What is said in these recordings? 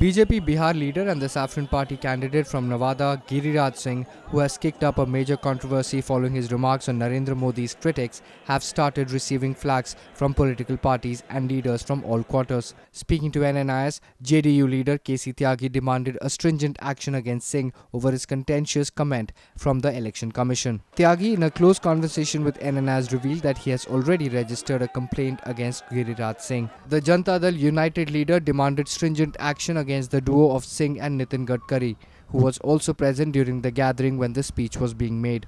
BJP Bihar leader and the Saffron Party candidate from Nawada, Giriraj Singh, who has kicked up a major controversy following his remarks on Narendra Modi's critics, have started receiving flags from political parties and leaders from all quarters. Speaking to NNIS, JDU leader KC Tyagi demanded a stringent action against Singh over his contentious comment from the Election Commission. Tyagi, in a close conversation with NNIS, revealed that he has already registered a complaint against Giriraj Singh. The Janata Dal United leader demanded stringent action against the duo of Singh and Nitin Gadkari, who was also present during the gathering when the speech was being made.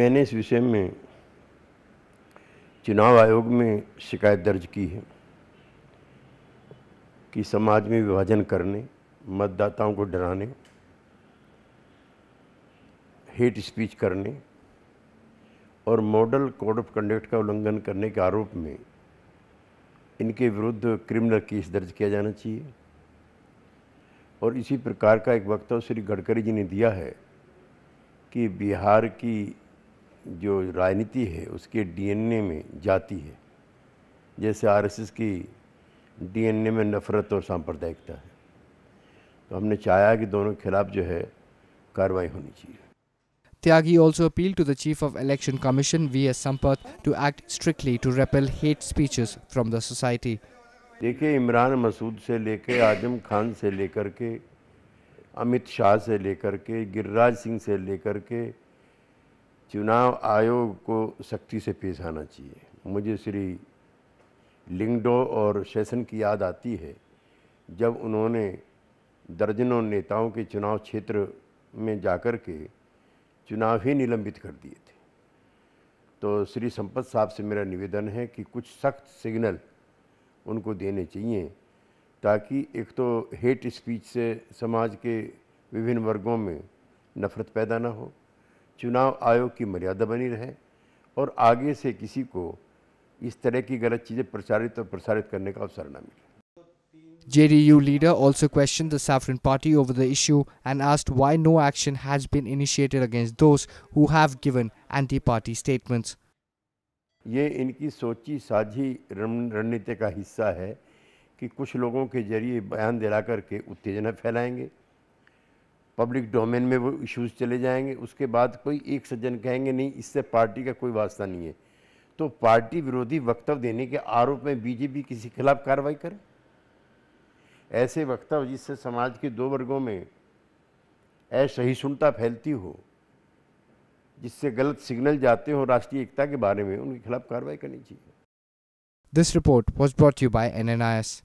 मैंने इस विषय में चुनाव आयोग में शिकायत दर्ज की है कि समाज में विभाजन करने मतदाताओं को डराने हेट स्पीच करने और मॉडल कोड ऑफ कंडक्ट का उल्लंघन करने के आरोप में इनके विरुद्ध क्रिमिनल केस दर्ज किया जाना चाहिए और इसी प्रकार का एक वक्त श्री गडकरी जी ने दिया है कि बिहार की जो राजनीति है उसके डीएनए में जाती है जैसे आरएसएस की डीएनए में नफरत और सांप्रदायिकता है तो हमने चाहा कि दोनों के खिलाफ जो है कार्रवाई होनी चाहिए Tyagi also appealed to the Chief of Election Commission V S Sampath to act strictly to repel hate speeches from the society. देखिए इमरान मसूद से लेकर आजम खान से लेकर के अमित शाह से लेकर के गिरिराज सिंह से लेकर के चुनाव आयोग को सख्ती से पेश आना चाहिए मुझे श्री लिंगडो और सेशन की याद आती है जब उन्होंने दर्जनों नेताओं के चुनाव क्षेत्र में जाकर के चुनाव ही निलंबित कर दिए थे तो श्री संपत साहब से मेरा निवेदन है कि कुछ सख्त सिग्नल उनको देने चाहिए ताकि एक तो हेट स्पीच से समाज के विभिन्न वर्गों में नफ़रत पैदा ना हो चुनाव आयोग की मर्यादा बनी रहे और आगे से किसी को इस तरह की गलत चीज़ें प्रचारित और प्रसारित करने का अवसर न मिले JDU leader also questioned the Saffron Party over the issue and asked why no action has been initiated against those who have given anti-party statements. ये इनकी सोची साझी रणनीति का हिस्सा है कि कुछ लोगों के जरिए बयान दिला करके उत्तेजना फैलाएंगे पब्लिक डोमेन में वो इश्यूज चले जाएंगे उसके बाद कोई एक सज्जन कहेंगे नहीं इससे पार्टी का कोई वास्ता नहीं है तो पार्टी विरोधी वक्तव्य देने के आरोप में बीजेपी किसी खिलाफ कार्रवाई करे ऐसे वक्तव्य जिससे समाज के दो वर्गों में असहिष्णुता फैलती हो जिससे गलत सिग्नल जाते हो राष्ट्रीय एकता के बारे में उनके खिलाफ कार्रवाई करनी चाहिए this report was brought you by N N I S